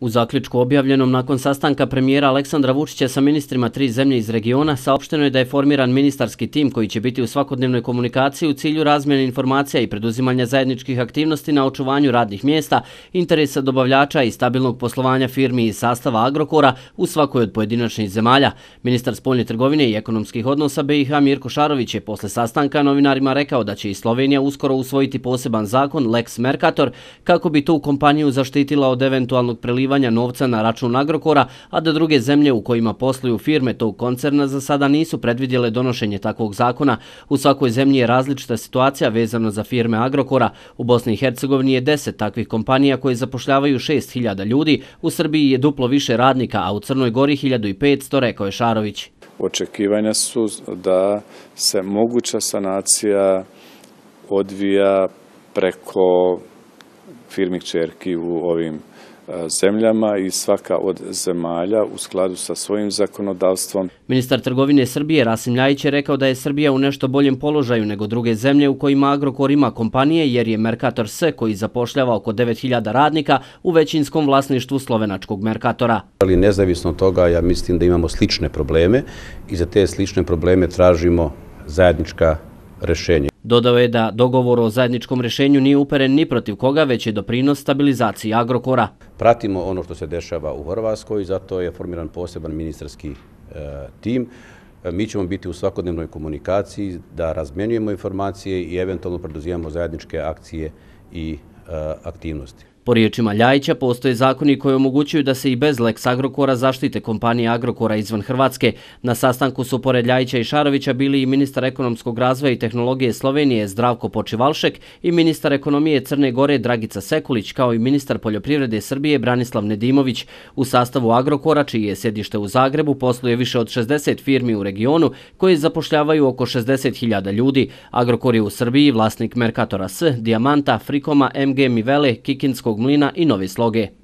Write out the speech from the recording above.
U zaključku objavljenom nakon sastanka premijera Aleksandra Vučića sa ministrima tri zemlje iz regiona saopšteno je da je formiran ministarski tim koji će biti u svakodnevnoj komunikaciji u cilju razmjene informacija i preduzimanja zajedničkih aktivnosti na očuvanju radnih mjesta, interesa dobavljača i stabilnog poslovanja firmi i sastava Agrokora u svakoj od pojedinačnih zemalja. Ministar spoljne trgovine i ekonomskih odnosa BiH Mirko Šarović je posle sastanka novinarima rekao da će i Slovenija uskoro usvojiti poseban zakon Lex Mercator kako bi tu kompaniju zaštitila od eventualnog prelivanja prelivanja novca na račun Agrokora, a da druge zemlje u kojima posluju firme tog koncerna za sada nisu predvidjele donošenje takvog zakona. U svakoj zemlji je različita situacija vezana za firme Agrokora. U Bosni i Hercegovini je deset takvih kompanija koje zapošljavaju 6.000 ljudi, u Srbiji je duplo više radnika, a u Crnoj Gori 1.500, rekao je Šarović. Očekivanja su da se moguća sanacija odvija preko firmih čerki u ovim e, zemljama i svaka od zemalja u skladu sa svojim zakonodavstvom. Ministar trgovine Srbije Rasim Ljajić je rekao da je Srbija u nešto boljem položaju nego druge zemlje u kojima Agrokor ima kompanije jer je Merkator S koji zapošljava oko 9000 radnika u većinskom vlasništvu slovenačkog Merkatora. Ali nezavisno od toga ja mislim da imamo slične probleme i za te slične probleme tražimo zajednička rešenja. Dodao je da dogovor o zajedničkom rješenju nije uperen ni protiv koga, već je doprinos stabilizaciji Agrokora. Pratimo ono što se dešava u Hrvatskoj, zato je formiran poseban ministarski e, tim. E, mi ćemo biti u svakodnevnoj komunikaciji da razmenujemo informacije i eventualno preduzijamo zajedničke akcije i e, aktivnosti. Po riječima Ljajića postoje zakoni koji omogućuju da se i bez Lex Agrokora zaštite kompanije Agrokora izvan Hrvatske. Na sastanku su pored Ljajića i Šarovića bili i ministar ekonomskog razvoja i tehnologije Slovenije Zdravko Počivalšek i ministar ekonomije Crne Gore Dragica Sekulić kao i ministar poljoprivrede Srbije Branislav Nedimović. U sastavu Agrokora, čiji je sjedište u Zagrebu, posluje više od 60 firmi u regionu koje zapošljavaju oko 60.000 ljudi. Agrokor je u Srbiji vlasnik Merkatora S, Diamanta, Frikoma, MG Mivele, Kikinskog novog mlina i nove sloge.